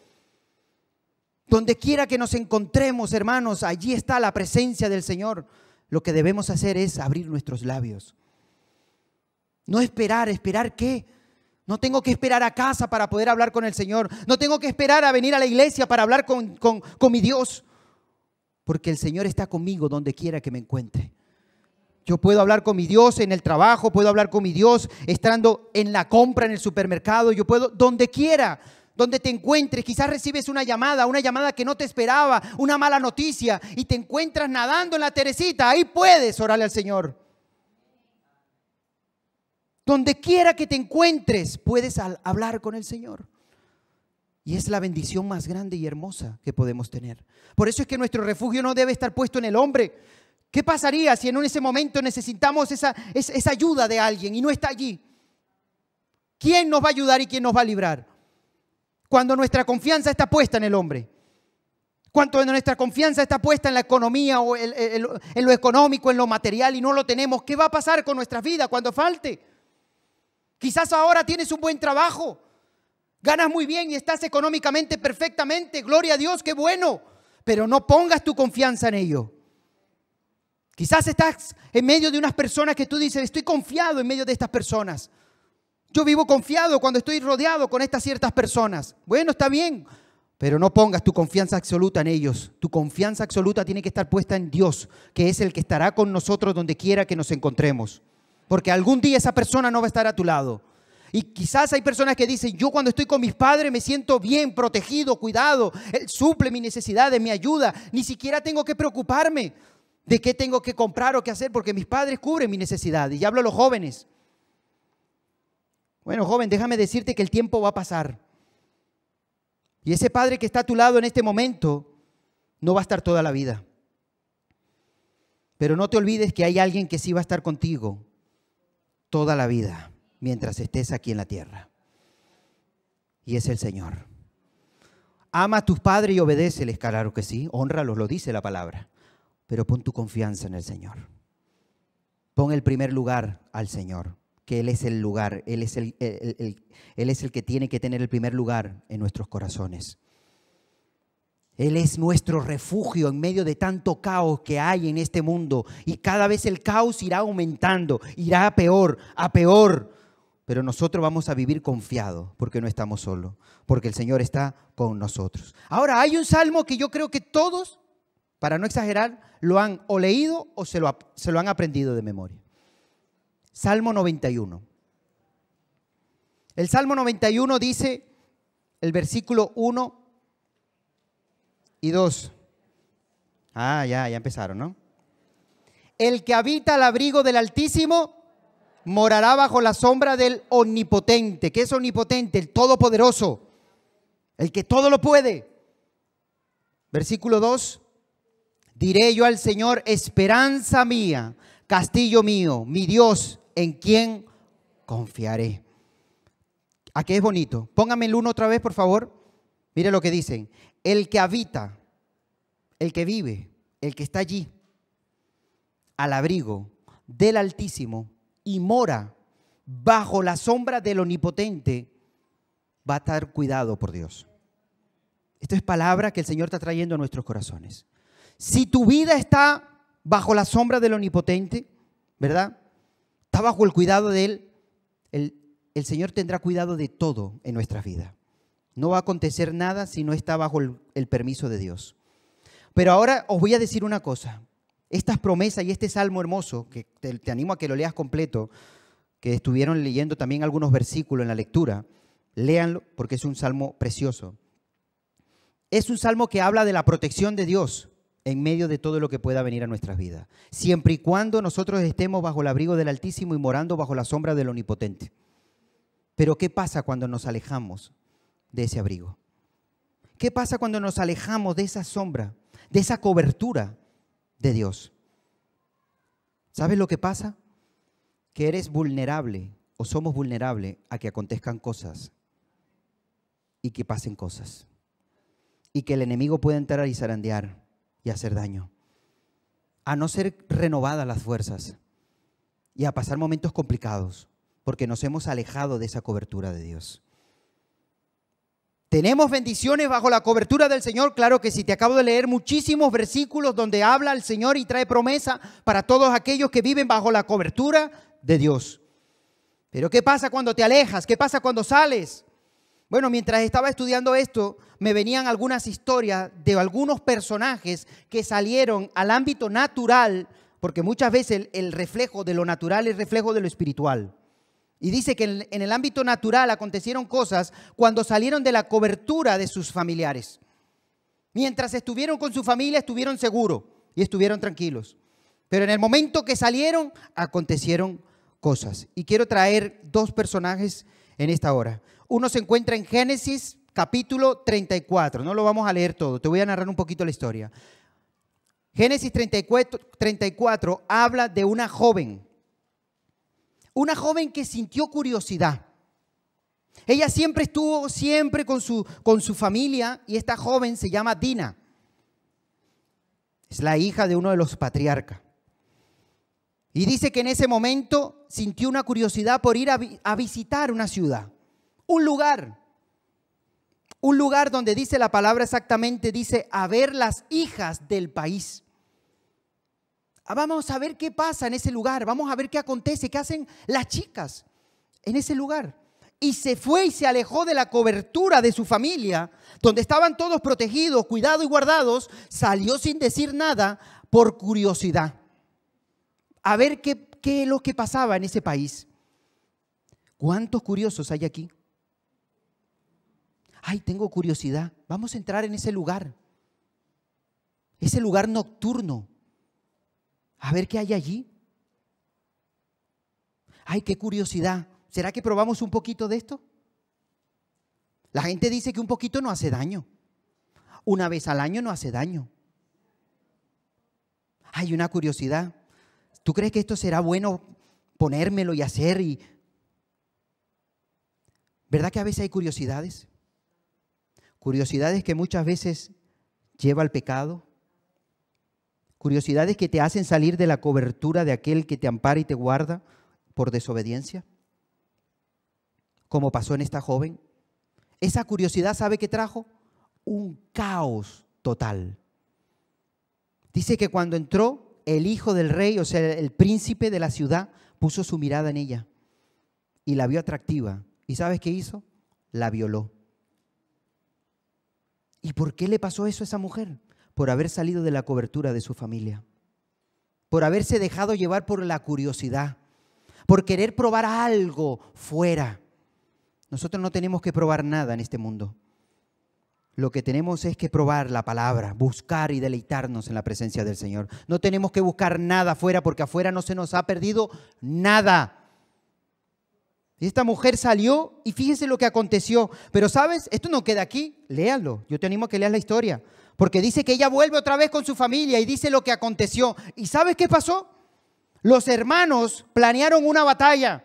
donde quiera que nos encontremos, hermanos, allí está la presencia del Señor. Lo que debemos hacer es abrir nuestros labios. No esperar, esperar qué. No tengo que esperar a casa para poder hablar con el Señor. No tengo que esperar a venir a la iglesia para hablar con, con mi Dios. Porque el Señor está conmigo donde quiera que me encuentre. Yo puedo hablar con mi Dios en el trabajo, puedo hablar con mi Dios estando en la compra, en el supermercado, yo puedo donde quiera donde te encuentres, quizás recibes una llamada, una llamada que no te esperaba, una mala noticia, y te encuentras nadando en la Teresita, ahí puedes orarle al Señor. Donde quiera que te encuentres, puedes hablar con el Señor. Y es la bendición más grande y hermosa que podemos tener. Por eso es que nuestro refugio no debe estar puesto en el hombre. ¿Qué pasaría si en ese momento necesitamos esa, esa ayuda de alguien y no está allí? ¿Quién nos va a ayudar y quién nos va a librar? cuando nuestra confianza está puesta en el hombre, cuando nuestra confianza está puesta en la economía o en, lo económico, en lo material y no lo tenemos, ¿qué va a pasar con nuestras vidas cuando falte? Quizás ahora tienes un buen trabajo, ganas muy bien y estás económicamente perfectamente, gloria a Dios, qué bueno, pero no pongas tu confianza en ello. Quizás estás en medio de unas personas que tú dices, estoy confiado en medio de estas personas. Yo vivo confiado cuando estoy rodeado con estas ciertas personas. Bueno, está bien, pero no pongas tu confianza absoluta en ellos. Tu confianza absoluta tiene que estar puesta en Dios, que es el que estará con nosotros donde quiera que nos encontremos. Porque algún día esa persona no va a estar a tu lado. Y quizás hay personas que dicen, yo cuando estoy con mis padres me siento bien, protegido, cuidado, Él suple mis necesidades, me ayuda, ni siquiera tengo que preocuparme de qué tengo que comprar o qué hacer, porque mis padres cubren mi necesidad. Y hablo a los jóvenes. Bueno, joven, déjame decirte que el tiempo va a pasar. Y ese padre que está a tu lado en este momento no va a estar toda la vida. Pero no te olvides que hay alguien que sí va a estar contigo toda la vida mientras estés aquí en la tierra. Y es el Señor. Ama a tus padres y obedeceles, claro que sí. Honralos, lo dice la palabra. Pero pon tu confianza en el Señor. Pon el primer lugar al Señor que Él es el lugar, Él es el, Él es el que tiene que tener el primer lugar en nuestros corazones. Él es nuestro refugio en medio de tanto caos que hay en este mundo. Y cada vez el caos irá aumentando, irá a peor, a peor. Pero nosotros vamos a vivir confiados porque no estamos solos, porque el Señor está con nosotros. Ahora, hay un salmo que yo creo que todos, para no exagerar, lo han o leído o se lo han aprendido de memoria. Salmo 91. El Salmo 91 dice, el versículo 1 y 2. Ah, ya, ya empezaron, ¿no? El que habita al abrigo del Altísimo morará bajo la sombra del Omnipotente. ¿Qué es Omnipotente? El Todopoderoso. El que todo lo puede. Versículo 2. Diré yo al Señor, esperanza mía, castillo mío, mi Dios, en quién confiaré. qué es bonito. Póngame el uno otra vez, por favor. Mire lo que dicen. El que habita, el que vive, el que está allí, al abrigo del Altísimo y mora bajo la sombra del Omnipotente, va a estar cuidado por Dios. Esto es palabra que el Señor está trayendo a nuestros corazones. Si tu vida está bajo la sombra del Omnipotente, ¿verdad? bajo el cuidado de Él, el, Señor tendrá cuidado de todo en nuestra vida. No va a acontecer nada si no está bajo el, permiso de Dios. Pero ahora os voy a decir una cosa. Estas promesas y este salmo hermoso, que te, te, animo a que lo leas completo, que estuvieron leyendo también algunos versículos en la lectura, léanlo porque es un salmo precioso. Es un salmo que habla de la protección de Dios, en medio de todo lo que pueda venir a nuestras vidas, siempre y cuando nosotros estemos bajo el abrigo del Altísimo y morando bajo la sombra del Omnipotente. Pero ¿qué pasa cuando nos alejamos de ese abrigo? ¿Qué pasa cuando nos alejamos de esa sombra, de esa cobertura de Dios? ¿Sabes lo que pasa? Que eres vulnerable o somos vulnerables a que acontezcan cosas y que pasen cosas. Y que el enemigo pueda entrar y zarandear y hacer daño, a no ser renovadas las fuerzas y a pasar momentos complicados, porque nos hemos alejado de esa cobertura de Dios. ¿Tenemos bendiciones bajo la cobertura del Señor? Claro que sí. Te acabo de leer muchísimos versículos donde habla el Señor y trae promesa para todos aquellos que viven bajo la cobertura de Dios. Pero ¿qué pasa cuando te alejas? ¿Qué pasa cuando sales? Bueno, mientras estaba estudiando esto, me venían algunas historias de algunos personajes que salieron al ámbito natural, porque muchas veces el, reflejo de lo natural es reflejo de lo espiritual. Y dice que en el ámbito natural acontecieron cosas cuando salieron de la cobertura de sus familiares. Mientras estuvieron con su familia, estuvieron seguros y estuvieron tranquilos. Pero en el momento que salieron, acontecieron cosas. Y quiero traer dos personajes en esta hora uno se encuentra en Génesis capítulo 34. No lo vamos a leer todo, te voy a narrar un poquito la historia. Génesis 34, habla de una joven, una joven que sintió curiosidad. Ella siempre estuvo, siempre con su, con su familia, y esta joven se llama Dina. Es la hija de uno de los patriarcas. Y dice que en ese momento sintió una curiosidad por ir a visitar una ciudad. Un lugar. Un lugar donde dice la palabra exactamente, dice, a ver las hijas del país. Ah, vamos a ver qué pasa en ese lugar, vamos a ver qué acontece, qué hacen las chicas en ese lugar. Y se fue y se alejó de la cobertura de su familia, donde estaban todos protegidos, cuidados y guardados, salió sin decir nada por curiosidad. A ver qué, qué es lo que pasaba en ese país. ¿Cuántos curiosos hay aquí? ay, tengo curiosidad, vamos a entrar en ese lugar, ese lugar nocturno, a ver qué hay allí. Ay, qué curiosidad, ¿será que probamos un poquito de esto? La gente dice que un poquito no hace daño, una vez al año no hace daño. Hay una curiosidad. ¿Tú crees que esto será bueno ponérmelo y hacer y ¿Verdad que a veces hay curiosidades? Curiosidades que muchas veces lleva al pecado. Curiosidades que te hacen salir de la cobertura de aquel que te ampara y te guarda por desobediencia. Como pasó en esta joven. Esa curiosidad, ¿sabe qué trajo? Un caos total. Dice que cuando entró, el hijo del rey, o sea, el príncipe de la ciudad, puso su mirada en ella y la vio atractiva. ¿Y sabes qué hizo? La violó. ¿Y por qué le pasó eso a esa mujer? Por haber salido de la cobertura de su familia, por haberse dejado llevar por la curiosidad, por querer probar algo fuera. Nosotros no tenemos que probar nada en este mundo. Lo que tenemos es que probar la palabra, buscar y deleitarnos en la presencia del Señor. No tenemos que buscar nada afuera porque afuera no se nos ha perdido nada. Y esta mujer salió y fíjense lo que aconteció. Pero sabes, esto no queda aquí. Léalo. Yo te animo a que leas la historia. Porque dice que ella vuelve otra vez con su familia y dice lo que aconteció. ¿Y sabes qué pasó? Los hermanos planearon una batalla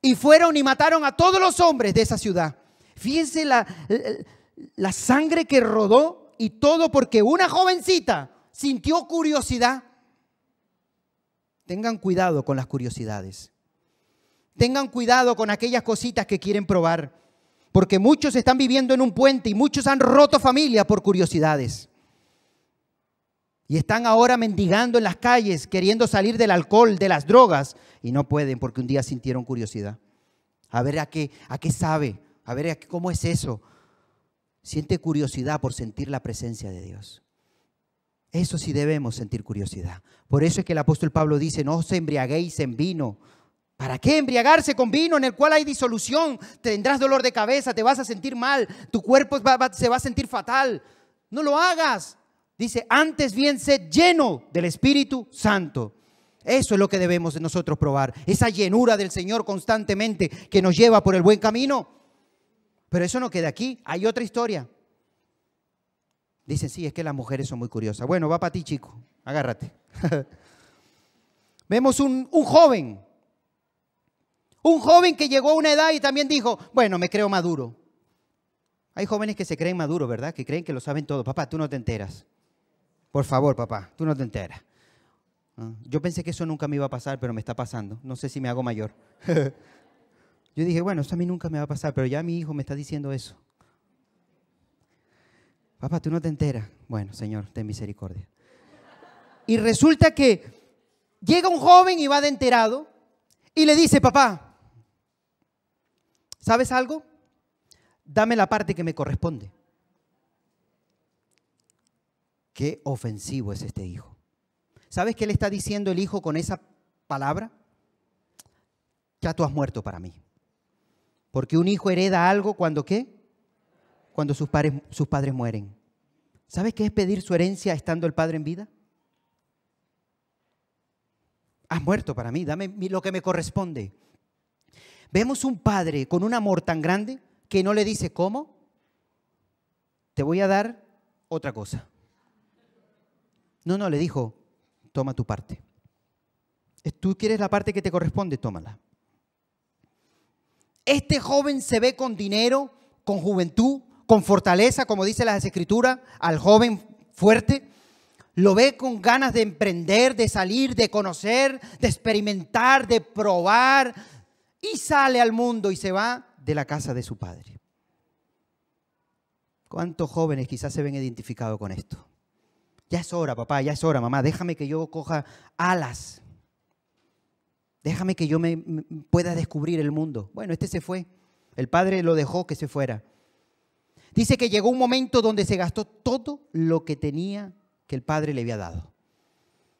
y fueron y mataron a todos los hombres de esa ciudad. Fíjense la, la sangre que rodó y todo porque una jovencita sintió curiosidad. Tengan cuidado con las curiosidades. Tengan cuidado con aquellas cositas que quieren probar, porque muchos están viviendo en un puente y muchos han roto familia por curiosidades. Y están ahora mendigando en las calles, queriendo salir del alcohol, de las drogas, y no pueden porque un día sintieron curiosidad. A ver a qué, a qué sabe, a ver cómo es eso. Siente curiosidad por sentir la presencia de Dios. Eso sí debemos sentir curiosidad. Por eso es que el apóstol Pablo dice, no os embriaguéis en vino, ¿Para qué embriagarse con vino en el cual hay disolución? Tendrás dolor de cabeza, te vas a sentir mal, tu cuerpo se va a sentir fatal. No lo hagas. Dice, antes bien sed lleno del Espíritu Santo. Eso es lo que debemos nosotros probar, esa llenura del Señor constantemente que nos lleva por el buen camino. Pero eso no queda aquí, hay otra historia. Dicen, sí, es que las mujeres son muy curiosas. Bueno, va para ti, chico, agárrate. [LAUGHS] Vemos un, un joven un joven que llegó a una edad y también dijo, bueno, me creo maduro. Hay jóvenes que se creen maduros, ¿verdad? Que creen que lo saben todo. Papá, tú no te enteras. Por favor, papá, tú no te enteras. Ah, yo pensé que eso nunca me iba a pasar, pero me está pasando. No sé si me hago mayor. [LAUGHS] Yo dije, bueno, eso a mí nunca me va a pasar, pero ya mi hijo me está diciendo eso. Papá, tú no te enteras. Bueno, Señor, ten misericordia. Y resulta que llega un joven y va de enterado y le dice, papá, ¿Sabes algo? Dame la parte que me corresponde. Qué ofensivo es este hijo. ¿Sabes qué le está diciendo el hijo con esa palabra? Ya tú has muerto para mí. Porque un hijo hereda algo cuando qué? Cuando sus padres, sus padres mueren. ¿Sabes qué es pedir su herencia estando el padre en vida? Has muerto para mí, dame lo que me corresponde. Vemos un padre con un amor tan grande que no le dice, ¿cómo? Te voy a dar otra cosa. No, no, le dijo, toma tu parte. Tú quieres la parte que te corresponde, tómala. Este joven se ve con dinero, con juventud, con fortaleza, como dice las escrituras, al joven fuerte. Lo ve con ganas de emprender, de salir, de conocer, de experimentar, de probar, y sale al mundo y se va de la casa de su padre. ¿Cuántos jóvenes quizás se ven identificados con esto? Ya es hora, papá, ya es hora, mamá, déjame que yo coja alas. Déjame que yo pueda descubrir el mundo. Bueno, este se fue. El padre lo dejó que se fuera. Dice que llegó un momento donde se gastó todo lo que tenía que el padre le había dado.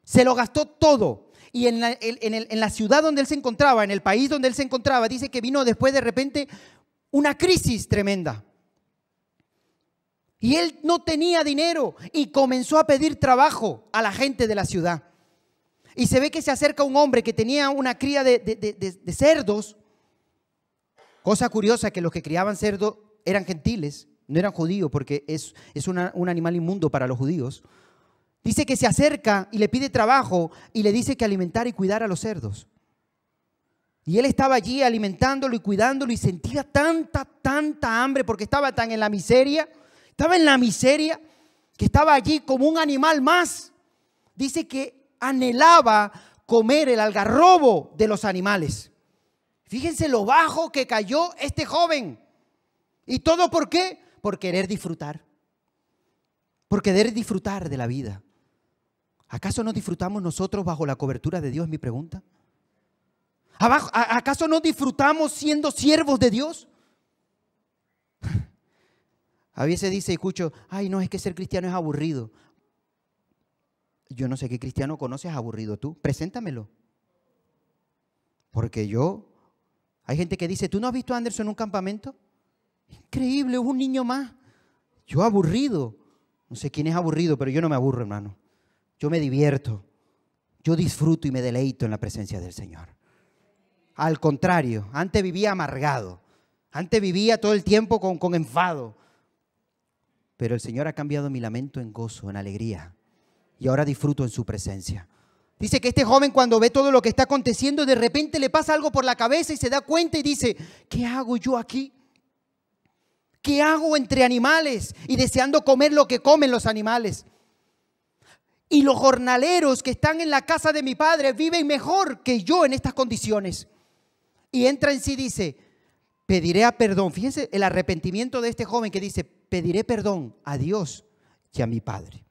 Se lo gastó todo y en la, ciudad donde él se encontraba, en el país donde él se encontraba, dice que vino después de repente una crisis tremenda. Y él no tenía dinero y comenzó a pedir trabajo a la gente de la ciudad. Y se ve que se acerca un hombre que tenía una cría de, cerdos. Cosa curiosa que los que criaban cerdos eran gentiles, no eran judíos, porque es, un animal inmundo para los judíos. Dice que se acerca y le pide trabajo y le dice que alimentar y cuidar a los cerdos. Y él estaba allí alimentándolo y cuidándolo y sentía tanta, tanta hambre porque estaba tan en la miseria, estaba en la miseria, que estaba allí como un animal más. Dice que anhelaba comer el algarrobo de los animales. Fíjense lo bajo que cayó este joven. ¿Y todo por qué? Por querer disfrutar. Por querer disfrutar de la vida. ¿Acaso no disfrutamos nosotros bajo la cobertura de Dios? Es mi pregunta. ¿Acaso no disfrutamos siendo siervos de Dios? [LAUGHS] A veces dice, escucho, ay, no, es que ser cristiano es aburrido. Yo no sé qué cristiano conoces aburrido tú. Preséntamelo. Porque yo, hay gente que dice, ¿tú no has visto a Anderson en un campamento? Increíble, un niño más. Yo aburrido. No sé quién es aburrido, pero yo no me aburro, hermano yo me divierto, yo disfruto y me deleito en la presencia del Señor. Al contrario, antes vivía amargado, antes vivía todo el tiempo con, enfado, pero el Señor ha cambiado mi lamento en gozo, en alegría, y ahora disfruto en su presencia. Dice que este joven cuando ve todo lo que está aconteciendo, de repente le pasa algo por la cabeza y se da cuenta y dice, ¿qué hago yo aquí? ¿Qué hago entre animales y deseando comer lo que comen los animales? y los jornaleros que están en la casa de mi padre viven mejor que yo en estas condiciones. Y entra en sí y dice, pediré a perdón. Fíjense el arrepentimiento de este joven que dice, pediré perdón a Dios y a mi padre.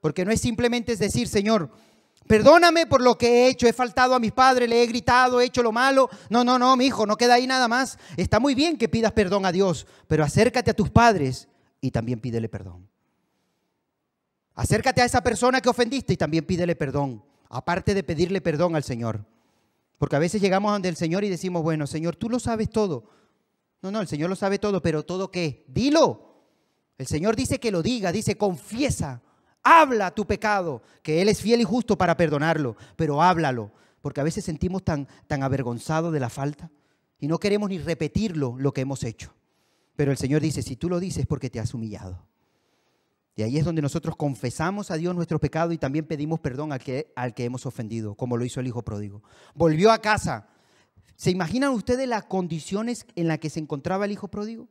Porque no es simplemente decir, Señor, perdóname por lo que he hecho, he faltado a mis padres, le he gritado, he hecho lo malo. No, no, no, mi hijo, no queda ahí nada más. Está muy bien que pidas perdón a Dios, pero acércate a tus padres y también pídele perdón. Acércate a esa persona que ofendiste y también pídele perdón, aparte de pedirle perdón al Señor. Porque a veces llegamos ante el Señor y decimos, bueno, Señor, tú lo sabes todo. No, no, el Señor lo sabe todo, pero todo qué? Dilo. El Señor dice que lo diga, dice, confiesa, habla tu pecado, que Él es fiel y justo para perdonarlo, pero háblalo, porque a veces sentimos tan, tan avergonzados de la falta y no queremos ni repetirlo lo que hemos hecho. Pero el Señor dice, si tú lo dices porque te has humillado. Y ahí es donde nosotros confesamos a Dios nuestro pecado y también pedimos perdón al que, al que hemos ofendido, como lo hizo el hijo pródigo. Volvió a casa. ¿Se imaginan ustedes las condiciones en las que se encontraba el hijo pródigo?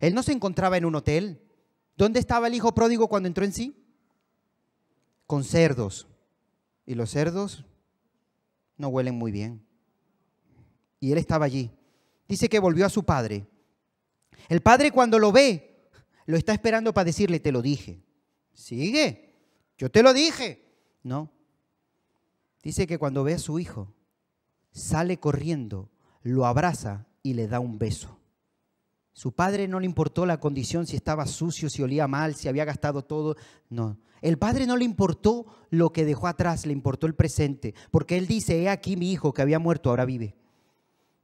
Él no se encontraba en un hotel. ¿Dónde estaba el hijo pródigo cuando entró en sí? Con cerdos. Y los cerdos no huelen muy bien. Y él estaba allí. Dice que volvió a su padre. El padre cuando lo ve, lo está esperando para decirle, te lo dije. Sigue, yo te lo dije. No. Dice que cuando ve a su hijo, sale corriendo, lo abraza y le da un beso. Su padre no le importó la condición, si estaba sucio, si olía mal, si había gastado todo. No. El padre no le importó lo que dejó atrás, le importó el presente. Porque él dice, he aquí mi hijo que había muerto, ahora vive.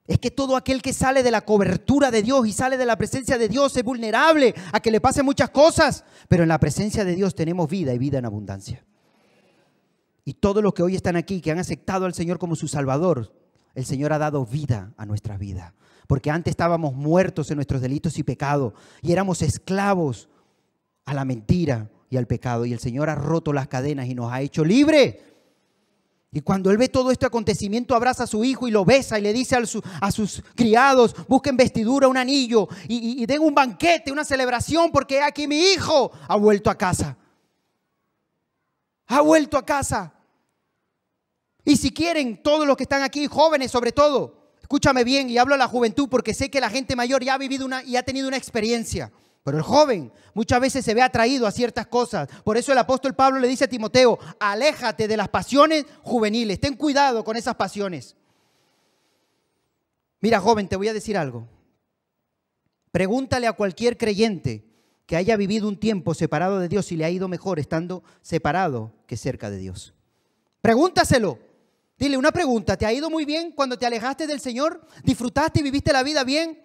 Es que todo aquel que sale de la cobertura de Dios y sale de la presencia de Dios es vulnerable a que le pasen muchas cosas, pero en la presencia de Dios tenemos vida y vida en abundancia. Y todos los que hoy están aquí, que han aceptado al Señor como su Salvador, el Señor ha dado vida a nuestra vida. Porque antes estábamos muertos en nuestros delitos y pecados y éramos esclavos a la mentira y al pecado. Y el Señor ha roto las cadenas y nos ha hecho libres. Y cuando él ve todo este acontecimiento, abraza a su hijo y lo besa y le dice a, sus criados, busquen vestidura, un anillo y, den un banquete, una celebración, porque aquí mi hijo ha vuelto a casa. Ha vuelto a casa. Y si quieren, todos los que están aquí, jóvenes sobre todo, escúchame bien y hablo a la juventud porque sé que la gente mayor ya ha vivido una, y ha tenido una experiencia. Pero el joven muchas veces se ve atraído a ciertas cosas. Por eso el apóstol Pablo le dice a Timoteo, aléjate de las pasiones juveniles, ten cuidado con esas pasiones. Mira, joven, te voy a decir algo. Pregúntale a cualquier creyente que haya vivido un tiempo separado de Dios y le ha ido mejor estando separado que cerca de Dios. Pregúntaselo. Dile una pregunta, ¿te ha ido muy bien cuando te alejaste del Señor? ¿Disfrutaste y viviste la vida bien?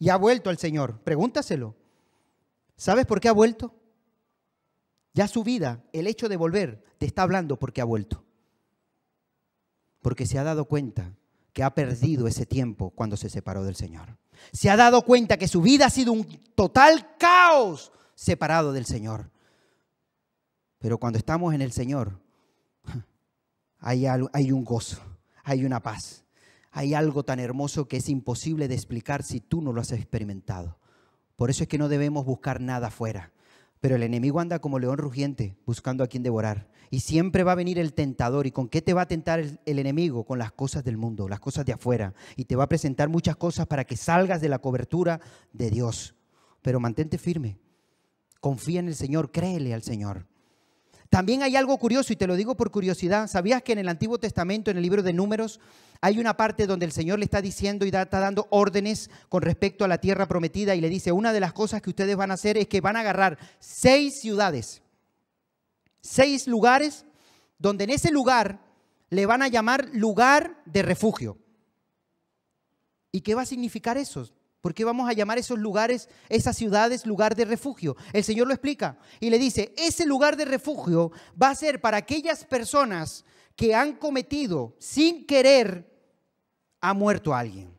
y ha vuelto al Señor? Pregúntaselo. ¿Sabes por qué ha vuelto? Ya su vida, el hecho de volver, te está hablando porque ha vuelto. Porque se ha dado cuenta que ha perdido ese tiempo cuando se separó del Señor. Se ha dado cuenta que su vida ha sido un total caos separado del Señor. Pero cuando estamos en el Señor, [LAUGHS] hay, hay un gozo, hay una paz hay algo tan hermoso que es imposible de explicar si tú no lo has experimentado. Por eso es que no debemos buscar nada afuera. Pero el enemigo anda como león rugiente buscando a quien devorar. Y siempre va a venir el tentador. ¿Y con qué te va a tentar el, el, enemigo? Con las cosas del mundo, las cosas de afuera. Y te va a presentar muchas cosas para que salgas de la cobertura de Dios. Pero mantente firme. Confía en el Señor, créele al Señor. También hay algo curioso, y te lo digo por curiosidad. ¿Sabías que en el Antiguo Testamento, en el libro de Números, hay una parte donde el Señor le está diciendo y está dando órdenes con respecto a la tierra prometida y le dice, una de las cosas que ustedes van a hacer es que van a agarrar seis ciudades, seis lugares, donde en ese lugar le van a llamar lugar de refugio. ¿Y qué va a significar eso? ¿Por qué vamos a llamar esos lugares, esas ciudades, lugar de refugio? El Señor lo explica y le dice, ese lugar de refugio va a ser para aquellas personas que han cometido sin querer, ha muerto a alguien,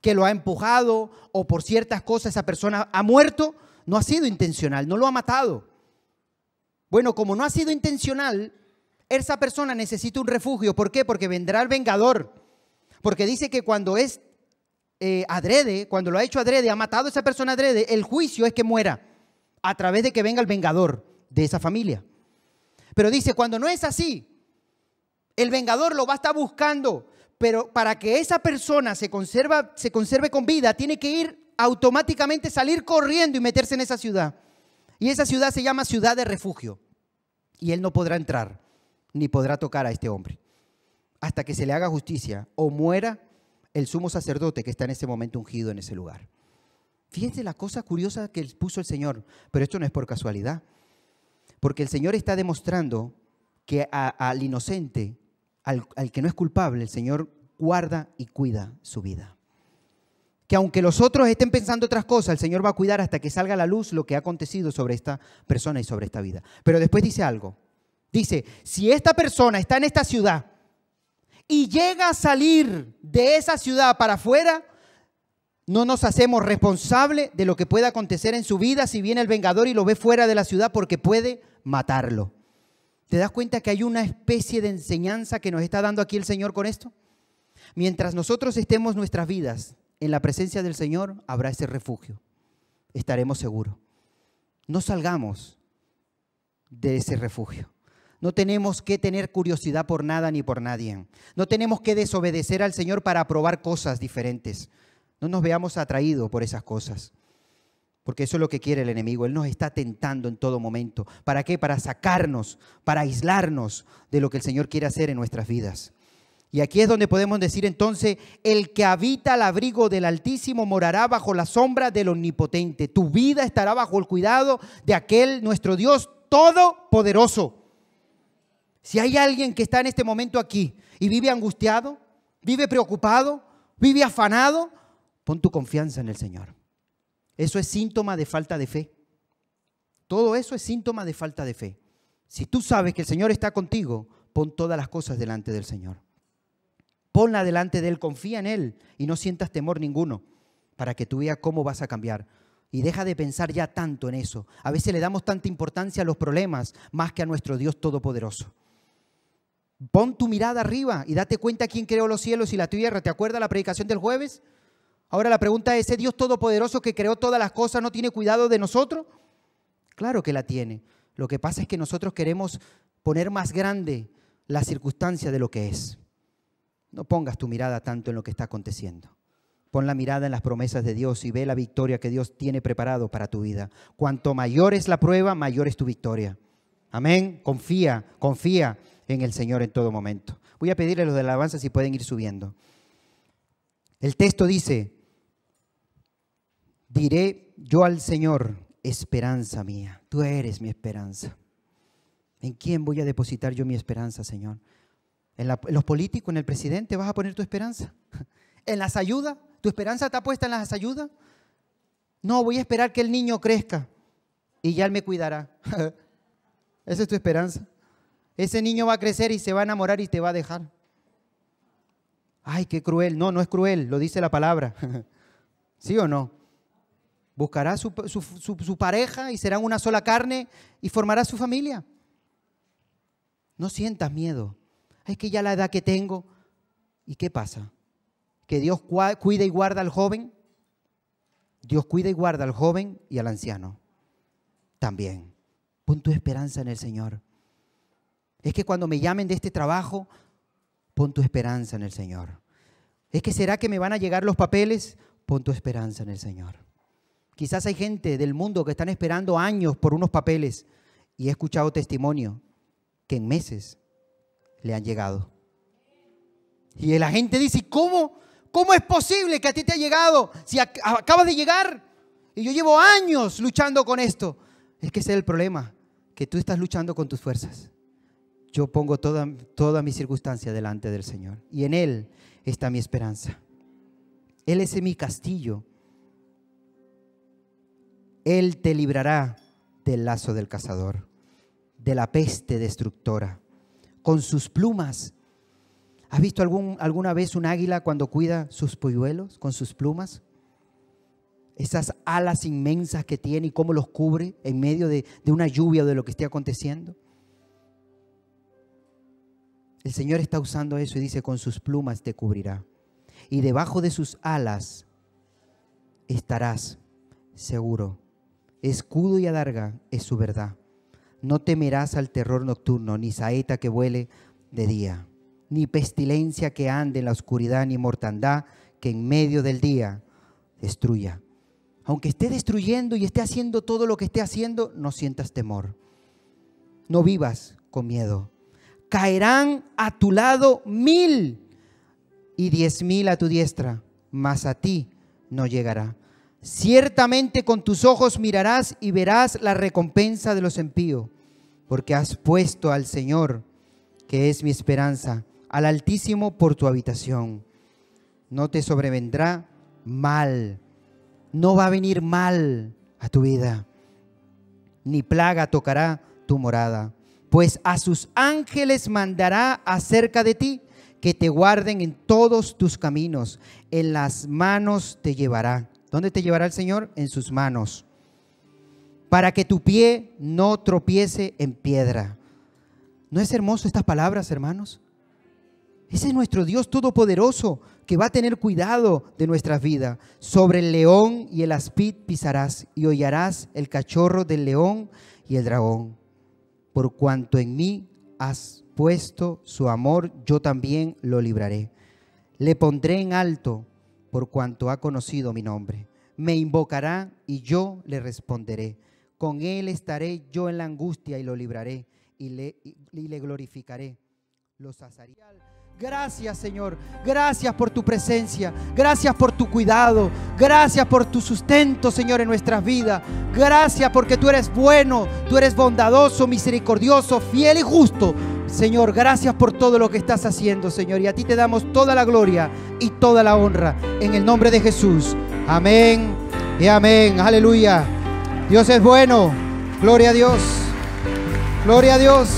que lo ha empujado o por ciertas cosas esa persona ha muerto, no ha sido intencional, no lo ha matado. Bueno, como no ha sido intencional, esa persona necesita un refugio. ¿Por qué? Porque vendrá el vengador. Porque dice que cuando es eh, adrede, cuando lo ha hecho adrede, ha matado a esa persona adrede, el juicio es que muera a través de que venga el vengador de esa familia. Pero dice, cuando no es así, el vengador lo va a estar buscando, pero para que esa persona se, conserva, se conserve con vida, tiene que ir automáticamente, salir corriendo y meterse en esa ciudad. Y esa ciudad se llama ciudad de refugio. Y él no podrá entrar, ni podrá tocar a este hombre, hasta que se le haga justicia o muera el sumo sacerdote que está en ese momento ungido en ese lugar. Fíjense la cosa curiosa que puso el Señor, pero esto no es por casualidad, porque el Señor está demostrando que al inocente, al, al que no es culpable, el Señor guarda y cuida su vida. Que aunque los otros estén pensando otras cosas, el Señor va a cuidar hasta que salga a la luz lo que ha acontecido sobre esta persona y sobre esta vida. Pero después dice algo. Dice, si esta persona está en esta ciudad y llega a salir de esa ciudad para afuera, no nos hacemos responsable de lo que pueda acontecer en su vida si viene el vengador y lo ve fuera de la ciudad porque puede matarlo. ¿Te das cuenta que hay una especie de enseñanza que nos está dando aquí el Señor con esto? Mientras nosotros estemos nuestras vidas en la presencia del Señor, habrá ese refugio. Estaremos seguros. No salgamos de ese refugio. No tenemos que tener curiosidad por nada ni por nadie. No tenemos que desobedecer al Señor para probar cosas diferentes. No nos veamos atraídos por esas cosas. Porque eso es lo que quiere el enemigo. Él nos está tentando en todo momento. ¿Para qué? Para sacarnos, para aislarnos de lo que el Señor quiere hacer en nuestras vidas. Y aquí es donde podemos decir entonces, el que habita al abrigo del Altísimo morará bajo la sombra del Omnipotente. Tu vida estará bajo el cuidado de aquel nuestro Dios Todopoderoso. Si hay alguien que está en este momento aquí y vive angustiado, vive preocupado, vive afanado, pon tu confianza en el Señor. Eso es síntoma de falta de fe. Todo eso es síntoma de falta de fe. Si tú sabes que el Señor está contigo, pon todas las cosas delante del Señor. Ponla delante de Él, confía en Él y no sientas temor ninguno para que tú veas cómo vas a cambiar. Y deja de pensar ya tanto en eso. A veces le damos tanta importancia a los problemas más que a nuestro Dios Todopoderoso. Pon tu mirada arriba y date cuenta quién creó los cielos y la tierra. ¿Te acuerdas la predicación del jueves? Ahora la pregunta es, ¿ese Dios todopoderoso que creó todas las cosas no tiene cuidado de nosotros? Claro que la tiene. Lo que pasa es que nosotros queremos poner más grande la circunstancia de lo que es. No pongas tu mirada tanto en lo que está aconteciendo. Pon la mirada en las promesas de Dios y ve la victoria que Dios tiene preparado para tu vida. Cuanto mayor es la prueba, mayor es tu victoria. Amén. Confía, confía en el Señor en todo momento. Voy a pedirle los de alabanza si pueden ir subiendo. El texto dice, diré yo al Señor, esperanza mía, tú eres mi esperanza. ¿En quién voy a depositar yo mi esperanza, Señor? ¿En, en los políticos, en el presidente vas a poner tu esperanza? [LAUGHS] ¿En las ayudas? ¿Tu esperanza está puesta en las ayudas? No, voy a esperar que el niño crezca y ya él me cuidará. [LAUGHS] Esa es tu esperanza. Ese niño va a crecer y se va a enamorar y te va a dejar. Ay, qué cruel. No, no es cruel, lo dice la palabra. [LAUGHS] ¿Sí o no? Buscará su, pareja y serán una sola carne y formará su familia. No sientas miedo. Es que ya la edad que tengo. ¿Y qué pasa? Que Dios cuida y guarda al joven. Dios cuida y guarda al joven y al anciano. También. Pon tu esperanza en el Señor. Es que cuando me llamen de este trabajo, pon tu esperanza en el Señor. Es que será que me van a llegar los papeles, pon tu esperanza en el Señor. Quizás hay gente del mundo que están esperando años por unos papeles y he escuchado testimonio que en meses le han llegado. Y la gente dice, ¿cómo? ¿Cómo es posible que a ti te ha llegado si acabas de llegar? Y yo llevo años luchando con esto. Es que ese es el problema, que tú estás luchando con tus fuerzas yo pongo toda, mi circunstancia delante del Señor. Y en Él está mi esperanza. Él es mi castillo. Él te librará del lazo del cazador, de la peste destructora. Con sus plumas. ¿Has visto algún, alguna vez un águila cuando cuida sus polluelos con sus plumas? Esas alas inmensas que tiene y cómo los cubre en medio de, de una lluvia o de lo que esté aconteciendo. El Señor está usando eso y dice, con sus plumas te cubrirá. Y debajo de sus alas estarás seguro. Escudo y adarga es su verdad. No temerás al terror nocturno, ni saeta que vuele de día, ni pestilencia que ande en la oscuridad, ni mortandad que en medio del día destruya. Aunque esté destruyendo y esté haciendo todo lo que esté haciendo, no sientas temor. No vivas con miedo caerán a tu lado mil y diez mil a tu diestra, mas a ti no llegará. Ciertamente con tus ojos mirarás y verás la recompensa de los impíos, porque has puesto al Señor, que es mi esperanza, al Altísimo por tu habitación. No te sobrevendrá mal, no va a venir mal a tu vida, ni plaga tocará tu morada pues a sus ángeles mandará acerca de ti, que te guarden en todos tus caminos, en las manos te llevará. ¿Dónde te llevará el Señor? En sus manos, para que tu pie no tropiece en piedra. ¿No es hermoso estas palabras, hermanos? Ese es nuestro Dios todopoderoso que va a tener cuidado de nuestra vida Sobre el león y el aspid pisarás y hollarás el cachorro del león y el dragón por cuanto en mí has puesto su amor, yo también lo libraré. Le pondré en alto por cuanto ha conocido mi nombre. Me invocará y yo le responderé. Con él estaré yo en la angustia y lo libraré y le, glorificaré. Los Gracias Señor, gracias por tu presencia, gracias por tu cuidado, gracias por tu sustento Señor en nuestras vidas, gracias porque tú eres bueno, tú eres bondadoso, misericordioso, fiel y justo. Señor, gracias por todo lo que estás haciendo Señor y a ti te damos toda la gloria y toda la honra en el nombre de Jesús. Amén y amén, aleluya. Dios es bueno, gloria a Dios, gloria a Dios.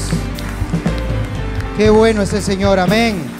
Qué bueno ese Señor, amén.